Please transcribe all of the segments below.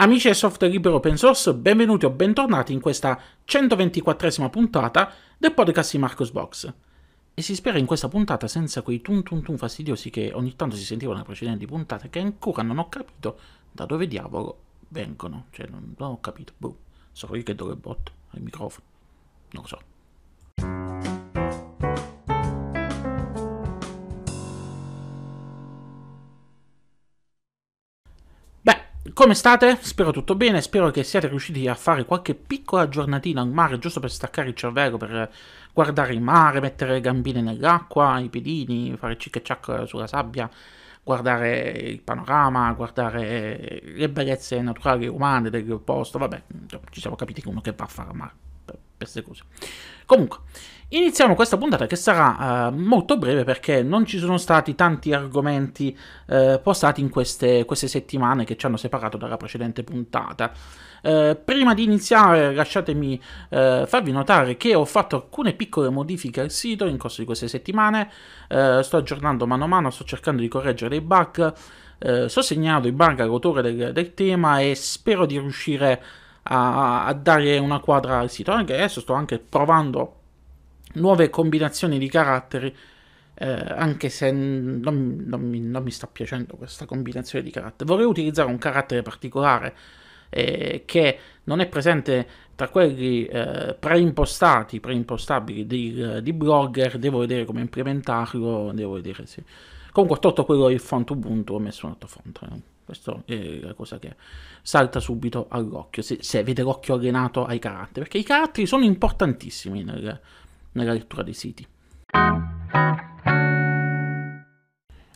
Amici del software libero open source, benvenuti o bentornati in questa 124esima puntata del podcast di Marcos Box. E si spera in questa puntata senza quei tun tun tun fastidiosi che ogni tanto si sentivano nelle precedenti puntate che ancora non ho capito da dove diavolo vengono. Cioè, non, non ho capito. Boh, so io che do le botte al microfono. Non lo so. Come state? Spero tutto bene, spero che siate riusciti a fare qualche piccola giornatina al mare, giusto per staccare il cervello, per guardare il mare, mettere le gambine nell'acqua, i piedini, fare cic e sulla sabbia, guardare il panorama, guardare le bellezze naturali umane del posto, vabbè, ci siamo capiti che uno che va a fare al mare per queste cose. Comunque, iniziamo questa puntata che sarà uh, molto breve perché non ci sono stati tanti argomenti uh, postati in queste, queste, settimane che ci hanno separato dalla precedente puntata. Uh, prima di iniziare lasciatemi farvi notare che ho fatto alcune piccole modifiche al sito in corso di queste settimane, sto aggiornando mano a mano, sto cercando di correggere dei bug, sto segnando i bug all'autore del, del tema e spero di riuscire a a, a dare una quadra al sito. Anche adesso sto anche provando nuove combinazioni di caratteri. Eh, anche se non, non, mi, non, mi, sta piacendo questa combinazione di caratteri, vorrei utilizzare un carattere particolare eh, che non è presente tra quelli eh, preimpostati, preimpostabili di, eh, di, Blogger. Devo vedere come implementarlo. Devo vedere, sì. Comunque, ho tolto quello di font Ubuntu, ho messo un altro font. Eh questo è la cosa che salta subito all'occhio, se, se avete l'occhio allenato ai caratteri, perché i caratteri sono importantissimi nel, nella lettura dei siti.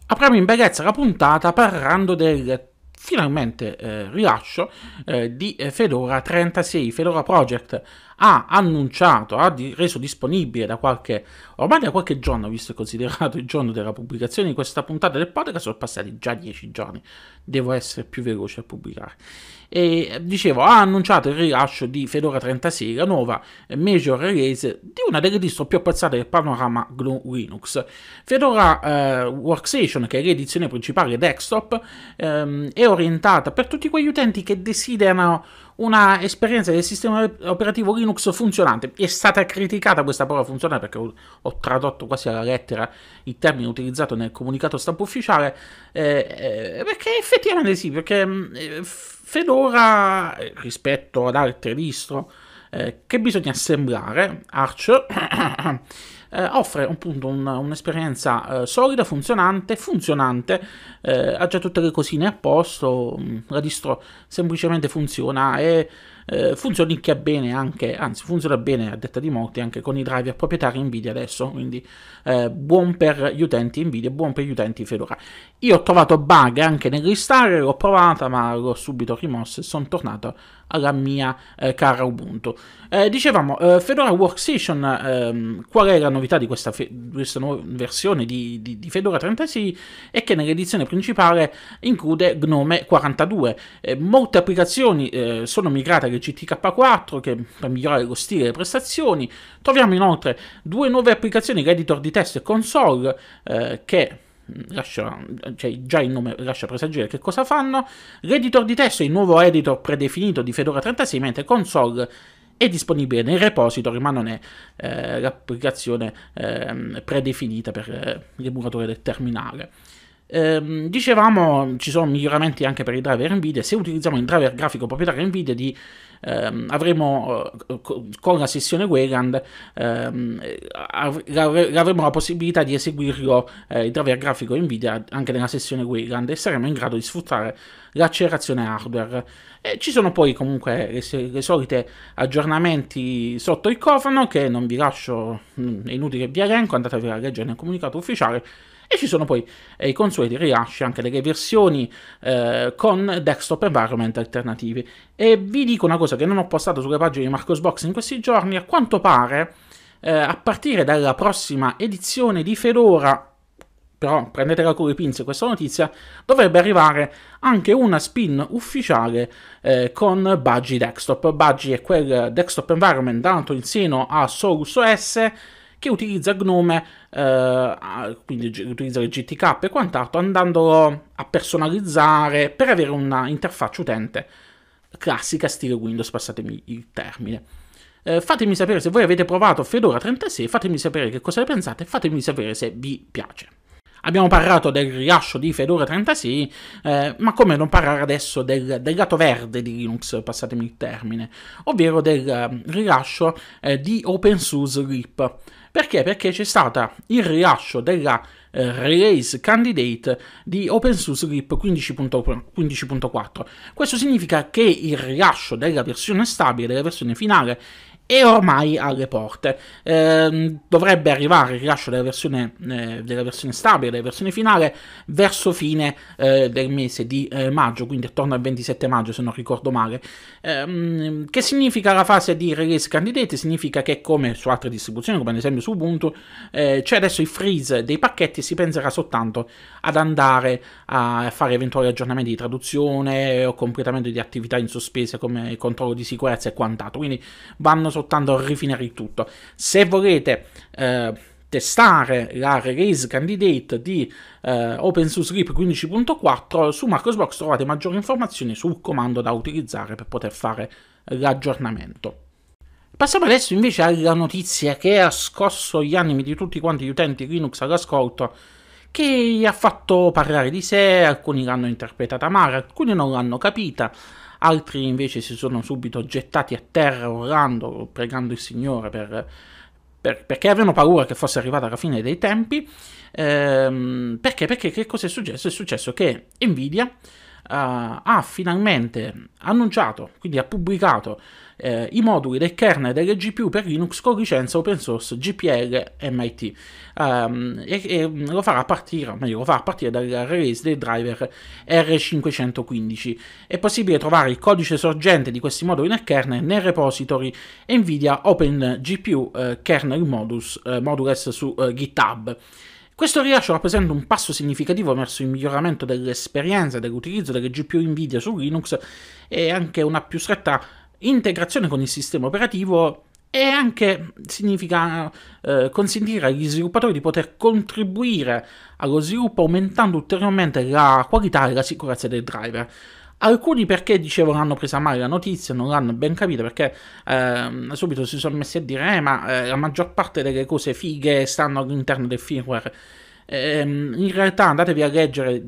Apriamo in bellezza la puntata parlando del finalmente eh, rilascio eh, di eh, Fedora 36, Fedora Project ha annunciato, ha di- reso disponibile da qualche, ormai da qualche giorno, visto e considerato il giorno della pubblicazione di questa puntata del podcast, sono passati già dieci giorni, devo essere più veloce a pubblicare. E dicevo, ha annunciato il rilascio di Fedora 36, la nuova major release di una delle distro più apprezzate del panorama GNU Linux. Fedora eh, Workstation, che è l'edizione principale desktop, ehm, è orientata per tutti quegli utenti che desiderano una esperienza del sistema operativo Linux funzionante. È stata criticata questa parola funzionante perché ho, ho tradotto quasi alla lettera il termine utilizzato nel comunicato stampo ufficiale, eh, eh, perché effettivamente sì, perché mm, eh, Fedora eh, rispetto ad altre distro eh, che bisogna assemblare, Arch eh, offre appunto un, un'esperienza eh, solida, funzionante, funzionante, eh, ha già tutte le cosine a posto, mm, la distro semplicemente funziona e eh, funziona bene anche, anzi funziona bene a detta di molti anche con i driver proprietari Nvidia adesso, quindi eh, buon per gli utenti Nvidia, buon per gli utenti Fedora. Io ho trovato bug anche nell'instare, l'ho provata ma l'ho subito rimossa e sono tornato alla mia eh, cara Ubuntu. Eh, dicevamo, eh, Fedora Workstation, ehm, qual è la novità di questa, fe- questa nuova versione di, di, di, Fedora 36? È che nell'edizione principale include Gnome 42. Eh, molte applicazioni eh, sono migrate le GTK4 che, per migliorare lo stile e le prestazioni. Troviamo inoltre due nuove applicazioni, l'editor di test e console, eh, che mm, lascia, cioè già il nome lascia presagire che cosa fanno. L'editor di test è il nuovo editor predefinito di Fedora 36, mentre console è disponibile nel repository, ma non è eh, l'applicazione eh, predefinita per eh, l'emulatore del terminale. Ehm, dicevamo ci sono miglioramenti anche per i driver Nvidia. Se utilizziamo il driver grafico proprietario Nvidia, di, ehm, avremo eh, con la sessione Wayland ehm, eh, av- avremo la possibilità di eseguirlo eh, il driver grafico Nvidia anche nella sessione Wayland e saremo in grado di sfruttare l'accelerazione hardware. E ci sono poi comunque le, le solite aggiornamenti sotto il cofano che non vi lascio, è mm, inutile che vi elenco, andatevi a leggere nel comunicato ufficiale. E ci sono poi eh, i consueti rilasci anche delle versioni eh, con desktop environment alternativi. E vi dico una cosa che non ho postato sulle pagine di Marcos Box in questi giorni, a quanto pare eh, a partire dalla prossima edizione di Fedora però prendetela con le pinze questa notizia, dovrebbe arrivare anche una spin ufficiale eh, con Budgie Desktop. Budgie è quel desktop environment dato in seno a Solus OS che utilizza GNOME, eh, quindi utilizza le GTK e quant'altro, andandolo a personalizzare per avere una interfaccia utente classica stile Windows, passatemi il termine. Eh, fatemi sapere se voi avete provato Fedora 36, fatemi sapere che cosa ne pensate, fatemi sapere se vi piace. Abbiamo parlato del rilascio di Fedora 36, eh, ma come non parlare adesso del, del, lato verde di Linux, passatemi il termine, ovvero del ehm, rilascio eh, di OpenSUSE RIP. Perché? Perché c'è stato il rilascio della eh, release candidate di OpenSUSE RIP 15.4. Questo significa che il rilascio della versione stabile, della versione finale è ormai alle porte. Eh, dovrebbe arrivare il rilascio della versione, eh, della versione, stabile, della versione finale, verso fine eh, del mese di eh, maggio, quindi attorno al 27 maggio se non ricordo male. Ehm, che significa la fase di release candidate? Significa che come su altre distribuzioni, come ad esempio su Ubuntu, eh, c'è cioè adesso il freeze dei pacchetti e si penserà soltanto ad andare a fare eventuali aggiornamenti di traduzione o completamento di attività in sospesa come controllo di sicurezza e quant'altro. Quindi vanno soltanto rifinire il tutto. Se volete eh, testare la release candidate di eh, OpenSUSLIP 15.4, su Marcosbox trovate maggiori informazioni sul comando da utilizzare per poter fare l'aggiornamento. Passiamo adesso invece alla notizia che ha scosso gli animi di tutti quanti gli utenti Linux all'ascolto, che ha fatto parlare di sé, alcuni l'hanno interpretata male, alcuni non l'hanno capita, altri invece si sono subito gettati a terra orando, pregando il Signore per, per, perché avevano paura che fosse arrivata la fine dei tempi. Ehm, perché? Perché che cosa è successo? È successo che Nvidia uh, ha finalmente annunciato, quindi ha pubblicato eh, i moduli del kernel delle GPU per Linux con licenza open source GPL MIT um, ehm, e, e, lo farà partire, meglio, lo farà partire dal release del driver R515. È possibile trovare il codice sorgente di questi moduli nel kernel nel repository NVIDIA OpenGPU eh, Kernel Modus, eh, Modules su eh, GitHub. Questo rilascio rappresenta un passo significativo verso il miglioramento dell'esperienza e dell'utilizzo delle GPU Nvidia su Linux e anche una più stretta integrazione con il sistema operativo e anche significa eh, consentire agli sviluppatori di poter contribuire allo sviluppo aumentando ulteriormente la qualità e la sicurezza del driver. Alcuni perché dicevo l'hanno presa male la notizia, non l'hanno ben capita perché eh, subito si sono messi a dire eh, ma eh, la maggior parte delle cose fighe stanno all'interno del firmware. Ehm, in realtà andatevi a leggere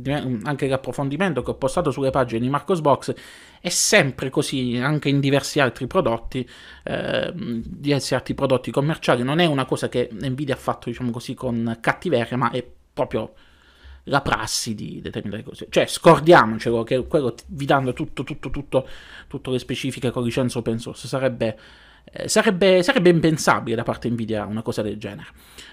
anche l'approfondimento che ho postato sulle pagine di Marcos Box, è sempre così anche in diversi altri prodotti, ehm, diversi altri prodotti commerciali, non è una cosa che Nvidia ha fatto diciamo così con cattiveria, ma è proprio la prassi di determinate cose. Cioè, scordiamocelo che quello vi dando tutto, tutto, tutto, tutte le specifiche con licenza open source sarebbe eh, sarebbe, sarebbe, impensabile da parte Nvidia una cosa del genere.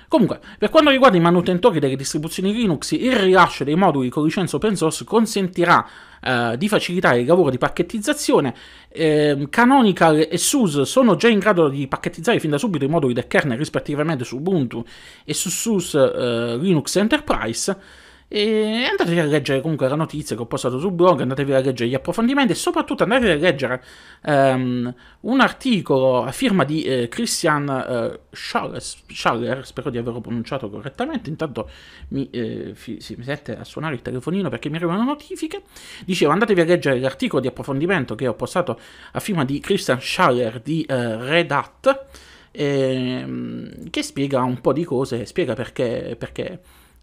Comunque, per quanto riguarda i manutentori delle distribuzioni Linux, il rilascio dei moduli con licenza open source consentirà eh, di facilitare il lavoro di pacchettizzazione. Eh, Canonical e SUS sono già in grado di pacchettizzare fin da subito i moduli del kernel rispettivamente su Ubuntu e su SUSE eh, Linux Enterprise. E andatevi a leggere comunque la notizia che ho postato sul blog, andatevi a leggere gli approfondimenti e soprattutto andatevi a leggere um, un articolo a firma di eh, Christian eh, Schaller, Schaller, spero di averlo pronunciato correttamente, intanto mi, eh, fi, sì, mi sente a suonare il telefonino perché mi arrivano notifiche, dicevo andatevi a leggere l'articolo di approfondimento che ho postato a firma di Christian Schaller di eh, Red Hat, ehm, che spiega un po' di cose, spiega perché, perché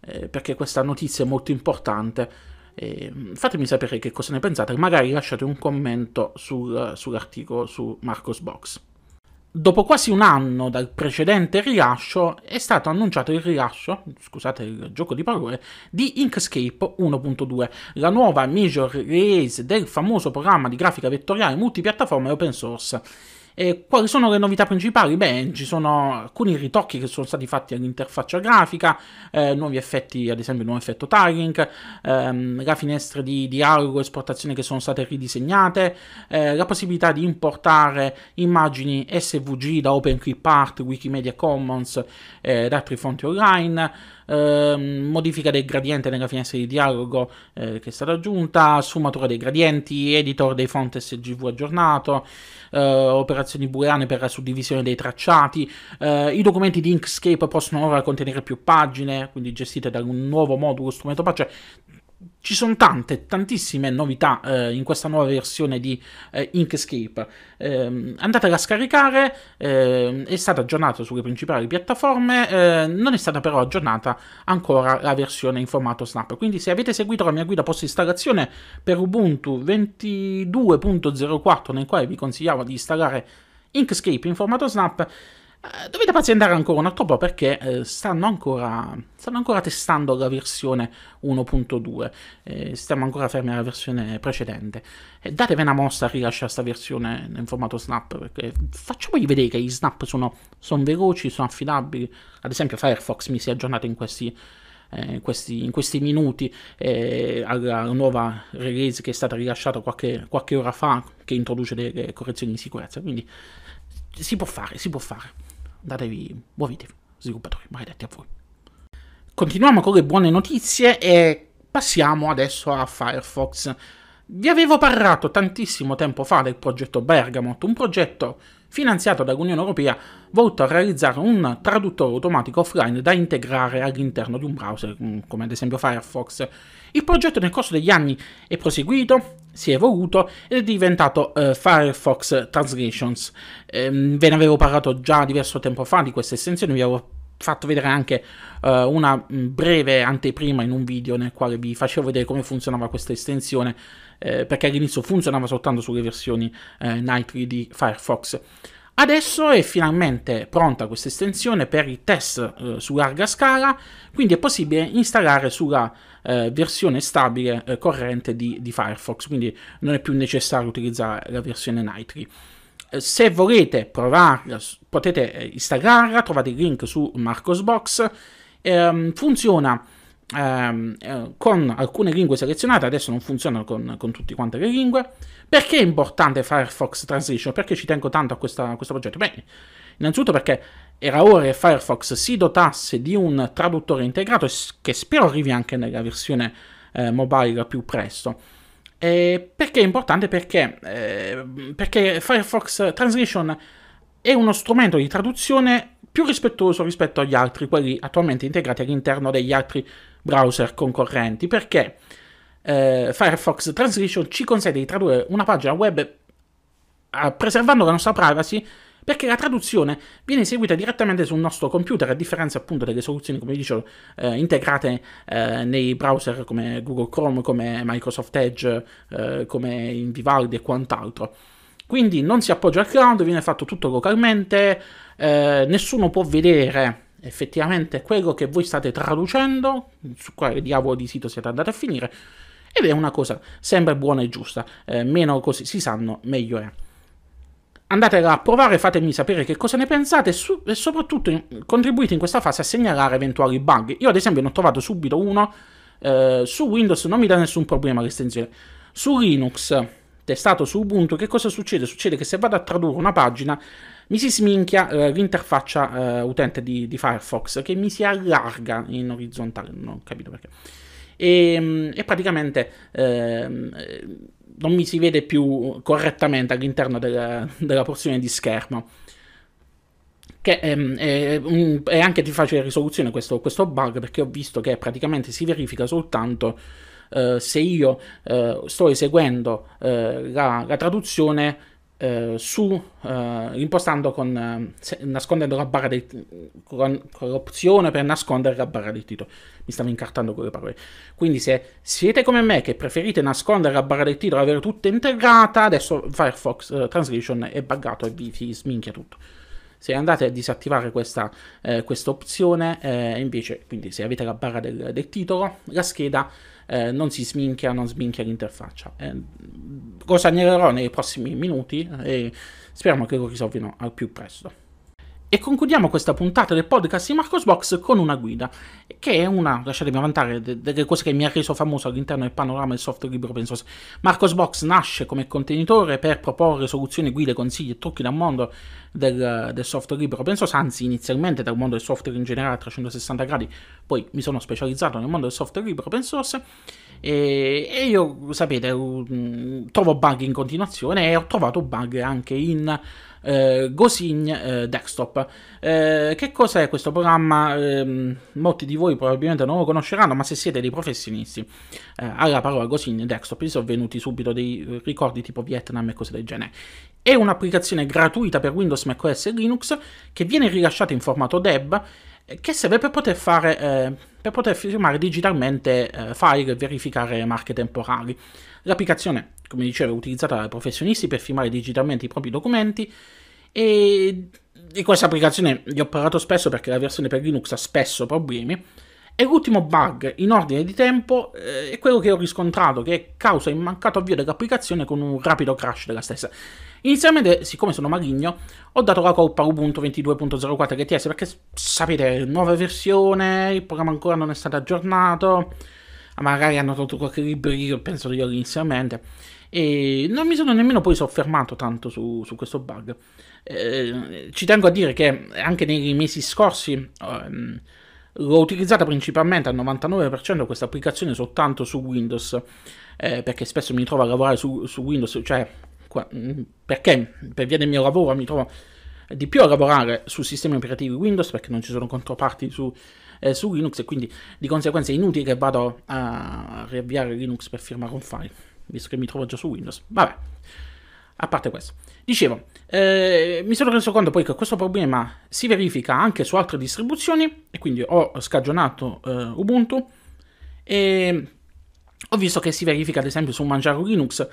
eh, perché questa notizia è molto importante. Eh, fatemi sapere che cosa ne pensate, magari lasciate un commento sul, sull'articolo su Marcos Box. Dopo quasi un anno dal precedente rilascio è stato annunciato il rilascio, scusate il gioco di parole, di Inkscape 1.2, la nuova major release del famoso programma di grafica vettoriale multipiattaforma e open source. E quali sono le novità principali? Beh, ci sono alcuni ritocchi che sono stati fatti all'interfaccia grafica, eh, nuovi effetti, ad esempio il nuovo effetto tagging, ehm, la finestra di dialogo e esportazione che sono state ridisegnate, eh, la possibilità di importare immagini SVG da OpenClipArt, Wikimedia Commons eh, ed altre fonti online eh, modifica del gradiente nella finestra di dialogo eh, che è stata aggiunta, sfumatura dei gradienti, editor dei font SGV aggiornato, eh, operazioni booleane per la suddivisione dei tracciati, eh, i documenti di Inkscape possono ora contenere più pagine, quindi gestite da un nuovo modulo strumento pace, ci sono tante, tantissime novità eh, in questa nuova versione di eh, Inkscape. Eh, andatela a scaricare, ehm, è stata aggiornata sulle principali piattaforme, eh, non è stata però aggiornata ancora la versione in formato Snap. Quindi se avete seguito la mia guida post installazione per Ubuntu 22.04 nel quale vi consigliavo di installare Inkscape in formato Snap, eh, dovete pazientare ancora un altro po' perché eh, stanno, ancora, stanno, ancora, testando la versione 1.2, eh, stiamo ancora fermi alla versione precedente. datevi una mossa a rilasciare questa versione in formato snap, perché facciamogli vedere che gli snap sono, sono veloci, sono affidabili. Ad esempio Firefox mi si è aggiornato in questi, eh, in questi, in questi, minuti eh, alla nuova release che è stata rilasciata qualche, qualche ora fa che introduce delle correzioni di sicurezza quindi si può fare si può fare andatevi, muovetevi, sviluppatori, maledetti a voi. Continuiamo con le buone notizie e passiamo adesso a Firefox. Vi avevo parlato tantissimo tempo fa del progetto Bergamot, un progetto finanziato dall'Unione Europea volto a realizzare un traduttore automatico offline da integrare all'interno di un browser, mm, come ad esempio Firefox. Il progetto nel corso degli anni è proseguito, si è evoluto ed è diventato eh, Firefox Translations. Ehm, ve ne avevo parlato già diverso tempo fa di questa estensione, vi avevo fatto vedere anche uh, una mm, breve anteprima in un video nel quale vi facevo vedere come funzionava questa estensione eh, perché all'inizio funzionava soltanto sulle versioni eh, Nightly di Firefox. Adesso è finalmente pronta questa estensione per i test eh, su larga scala, quindi è possibile installare sulla eh, versione stabile eh, corrente di, di, Firefox, quindi non è più necessario utilizzare la versione Nightly. Eh, se volete provarla, potete eh, installarla, trovate il link su Marcosbox. Ehm, funziona ehm, eh, con alcune lingue selezionate, adesso non funziona con, con tutte quante le lingue. Perché è importante Firefox Translation? Perché ci tengo tanto a, questa, a questo progetto? Beh, innanzitutto perché era ora che Firefox si dotasse di un traduttore integrato che spero arrivi anche nella versione eh, mobile più presto. E perché è importante? Perché, eh, perché, Firefox Translation è uno strumento di traduzione più rispettoso rispetto agli altri, quelli attualmente integrati all'interno degli altri browser concorrenti perché eh, Firefox Translation ci consente di tradurre una pagina web eh, preservando la nostra privacy perché la traduzione viene eseguita direttamente sul nostro computer, a differenza appunto delle soluzioni, come dicevo, eh, integrate eh, nei browser come Google Chrome, come Microsoft Edge, eh, come Invivaldi e quant'altro. Quindi non si appoggia al cloud, viene fatto tutto localmente, eh, nessuno può vedere effettivamente quello che voi state traducendo, su quale diavolo di sito siete andati a finire, ed è una cosa sempre buona e giusta, eh, meno così si sanno, meglio è. Andatela a provare, fatemi sapere che cosa ne pensate su- e soprattutto in- contribuite in questa fase a segnalare eventuali bug. Io ad esempio ne ho trovato subito uno, eh, su Windows non mi dà nessun problema l'estensione, su Linux testato su Ubuntu che cosa succede? Succede che se vado a tradurre una pagina mi si sminchia eh, l'interfaccia eh, utente di, di, Firefox che mi si allarga in orizzontale, non ho capito perché. E, ehm, e praticamente ehm, eh, non mi si vede più correttamente all'interno della, della porzione di schermo che ehm, è, è, è, anche di facile risoluzione questo, questo, bug perché ho visto che praticamente si verifica soltanto eh, se io eh, sto eseguendo eh, la, la, traduzione eh, su eh, impostando con eh, nascondendo la barra del con, con l'opzione per nascondere la barra del titolo mi stavo incartando con le parole quindi se siete come me che preferite nascondere la barra del titolo e avere tutta integrata adesso Firefox eh, Translation è buggato e vi, vi sminchia tutto se andate a disattivare questa, eh, questa opzione eh, invece quindi se avete la barra del, del titolo la scheda eh, non si sminchia, non sminchia l'interfaccia. Eh, cosa ne nei prossimi minuti eh, e speriamo che lo risolvino al più presto. E concludiamo questa puntata del podcast di Marcos Box con una guida, che è una, lasciatemi avanzare, delle cose che mi ha reso famoso all'interno del panorama del software libero open source. Marcos Box nasce come contenitore per proporre soluzioni, guide, consigli e trucchi dal mondo del, del software libero open source, anzi inizialmente dal mondo del software in generale a 360 gradi, poi mi sono specializzato nel mondo del software libero open source e, e io, sapete, mm, trovo bug in continuazione e ho trovato bug anche in eh, Gosin eh, Desktop. Eh, che cos'è questo programma? Ehm, molti di voi probabilmente non lo conosceranno, ma se siete dei professionisti, eh, alla parola Gosign Desktop vi sono venuti subito dei ricordi tipo Vietnam e cose del genere. È un'applicazione gratuita per Windows, Mac OS e Linux che viene rilasciata in formato DEB eh, che serve per poter, fare, eh, per poter firmare digitalmente eh, file e verificare marche temporali. L'applicazione come dicevo, utilizzata dai professionisti per firmare digitalmente i propri documenti e di questa applicazione vi ho parlato spesso perché la versione per Linux ha spesso problemi. E l'ultimo bug in ordine di tempo eh, è quello che ho riscontrato, che causa il mancato avvio dell'applicazione con un rapido crash della stessa. Inizialmente, siccome sono maligno, ho dato la colpa a Ubuntu 22.04 LTS perché sapete, nuova versione, il programma ancora non è stato aggiornato, magari hanno tolto qualche libro, io penso di io inizialmente e non mi sono nemmeno poi soffermato tanto su, su questo bug. Eh, ci tengo a dire che anche nei mesi scorsi ehm, l'ho utilizzata principalmente al 99% questa applicazione soltanto su Windows, eh, perché spesso mi trovo a lavorare su, su Windows, cioè qua, mm, perché per via del mio lavoro mi trovo di più a lavorare su sistemi operativi Windows perché non ci sono controparti su, eh, su Linux e quindi di conseguenza è inutile che vado a riavviare Linux per firmare un file visto che mi trovo già su Windows. Vabbè, a parte questo. Dicevo, eh, mi sono reso conto poi che questo problema si verifica anche su altre distribuzioni e quindi ho scagionato eh, Ubuntu e ho visto che si verifica ad esempio su Manjaro Linux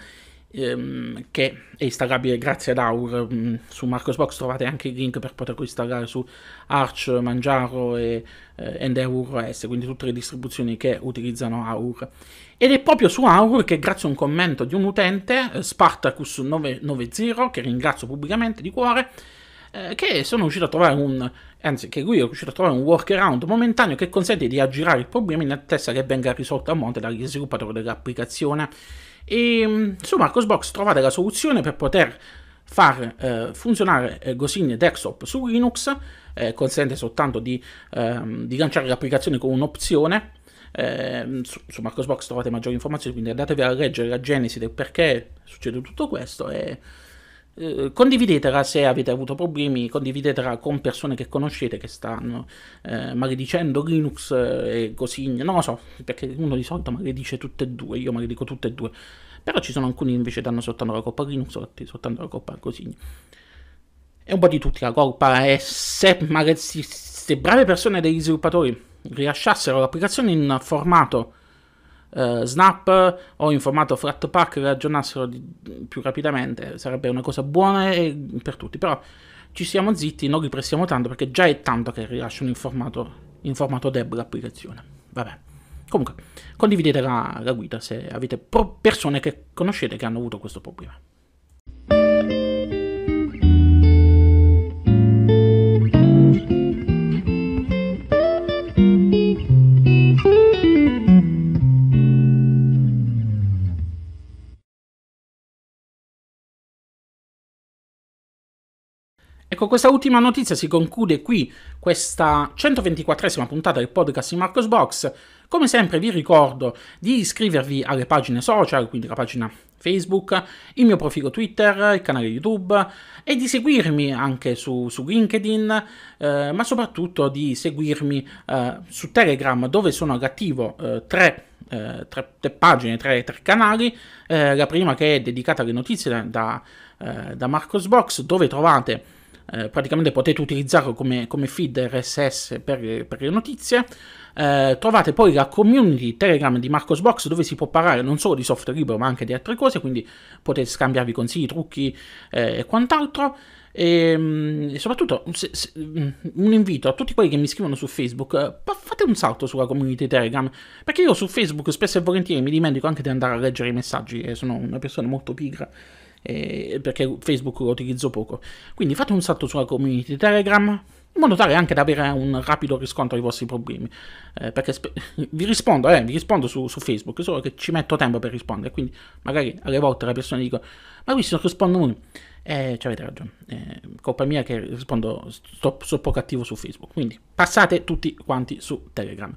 ehm, che è installabile grazie ad Aur. Mm, su Marcosbox trovate anche il link per poterlo installare su Arch, Mangiaro e eh, Endeavour OS, quindi tutte le distribuzioni che utilizzano Aur. Ed è proprio su Aur che grazie a un commento di un utente, eh, Spartacus990, che ringrazio pubblicamente di cuore, eh, che sono riuscito a trovare un anzi che lui è riuscito a trovare un workaround momentaneo che consente di aggirare il problema in attesa che venga risolto a monte dagli sviluppatori dell'applicazione e mm, su Marcosbox trovate la soluzione per poter far eh, funzionare eh, Gosin Desktop su Linux, eh, consente soltanto di, ehm, di lanciare l'applicazione con un'opzione. Eh, su, su Marcosbox trovate maggiori informazioni, quindi andatevi a leggere la genesi del perché succede tutto questo e eh, condividetela se avete avuto problemi, condividetela con persone che conoscete che stanno eh, maledicendo Linux eh, e così, non lo so, perché uno di solito maledice tutte e due, io maledico tutte e due, però ci sono alcuni invece che danno soltanto la colpa a Linux, altri soltanto la colpa a così. E un po' di tutti la colpa è se, se brave persone degli sviluppatori rilasciassero l'applicazione in formato eh, Snap o in formato Flatpak pack ragionassero di, più rapidamente, sarebbe una cosa buona e, per tutti, però ci siamo zitti, non li pressiamo tanto perché già è tanto che rilasciano in formato, in formato deb l'applicazione. Vabbè. Comunque, condividete la, la guida se avete persone che conoscete che hanno avuto questo problema. Ecco, questa ultima notizia si conclude qui, questa 124esima puntata del podcast di Marcos Box. Come sempre vi ricordo di iscrivervi alle pagine social, quindi la pagina Facebook, il mio profilo Twitter, il canale YouTube e di seguirmi anche su, su LinkedIn, eh, ma soprattutto di seguirmi eh, su Telegram dove sono all'attivo eh, tre eh, tre, tre, pagine, tre, tre canali. Eh, la prima che è dedicata alle notizie da, da, eh, da Marcos Box, dove trovate eh, praticamente potete utilizzarlo come, come feed RSS per, per le notizie. Eh, trovate poi la community Telegram di Marcosbox dove si può parlare non solo di software libero ma anche di altre cose, quindi potete scambiarvi consigli, trucchi eh, e quant'altro. E, ehm, e soprattutto se, se, mm, un invito a tutti quelli che mi scrivono su Facebook, eh, fate un salto sulla community Telegram, perché io su Facebook spesso e volentieri mi dimentico anche di andare a leggere i messaggi e sono una persona molto pigra eh, perché Facebook lo utilizzo poco. Quindi fate un salto sulla community Telegram, in modo tale anche da avere un rapido riscontro ai vostri problemi. Eh, perché sp- vi rispondo, eh, vi rispondo su, su, Facebook, solo che ci metto tempo per rispondere, quindi magari alle volte le persone dicono, ma qui non rispondo uno. Eh, avete ragione, eh, colpa mia che rispondo, sto, sto poco attivo su Facebook, quindi passate tutti quanti su Telegram.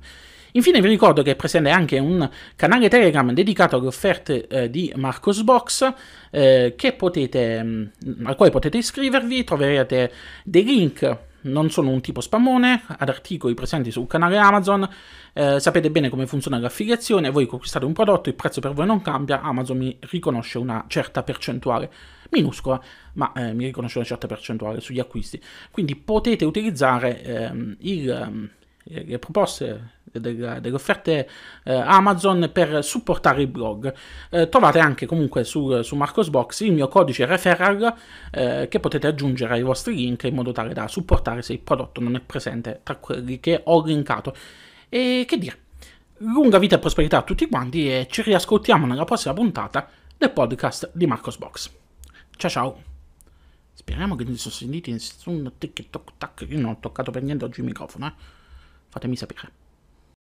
Infine vi ricordo che è presente anche un canale Telegram dedicato alle offerte eh, di Marcosbox eh, potete, mm, al quale potete iscrivervi, troverete dei link non sono un tipo spammone, ad articoli presenti sul canale Amazon, eh, sapete bene come funziona l'affiliazione, voi conquistate un prodotto, il prezzo per voi non cambia, Amazon mi riconosce una certa percentuale, minuscola, ma eh, mi riconosce una certa percentuale sugli acquisti, quindi potete utilizzare eh, il ehm, le proposte delle, offerte eh, Amazon per supportare il blog. Eh, trovate anche comunque su, su Marcosbox il mio codice referral eh, che potete aggiungere ai vostri link in modo tale da supportare se il prodotto non è presente tra quelli che ho linkato. E che dire, lunga vita e prosperità a tutti quanti e ci riascoltiamo nella prossima puntata del podcast di Marcosbox. Ciao ciao! Speriamo che non si sono sentiti nessun tic tac, io non ho toccato per niente oggi il microfono, eh. Fata Misa Pija.